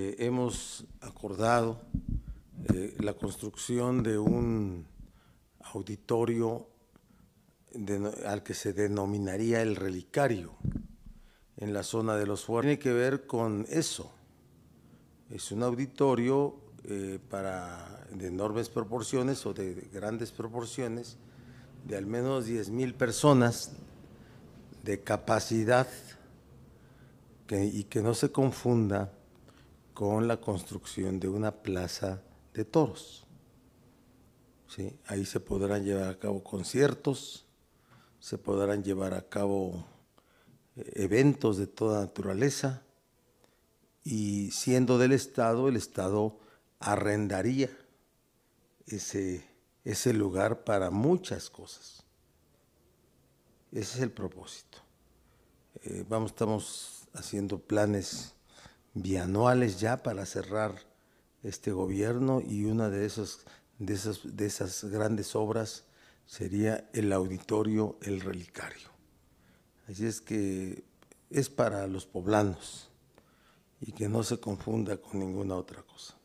Eh, hemos acordado eh, la construcción de un auditorio al que se denominaría el relicario en la zona de los fuertes. Tiene que ver con eso. Es un auditorio eh, de enormes proporciones o de, grandes proporciones de al menos 10.000 personas de capacidad y que no se confunda con la construcción de una plaza de toros. ¿Sí? Ahí se podrán llevar a cabo conciertos, se podrán llevar a cabo eh, eventos de toda naturaleza y siendo del Estado, el Estado arrendaría ese, ese lugar para muchas cosas. Ese es el propósito. Eh, vamos, estamos haciendo planes bianuales ya para cerrar este gobierno y una de esas, de esas, de esas grandes obras sería el auditorio El Relicario. Así es que es para los poblanos y que no se confunda con ninguna otra cosa.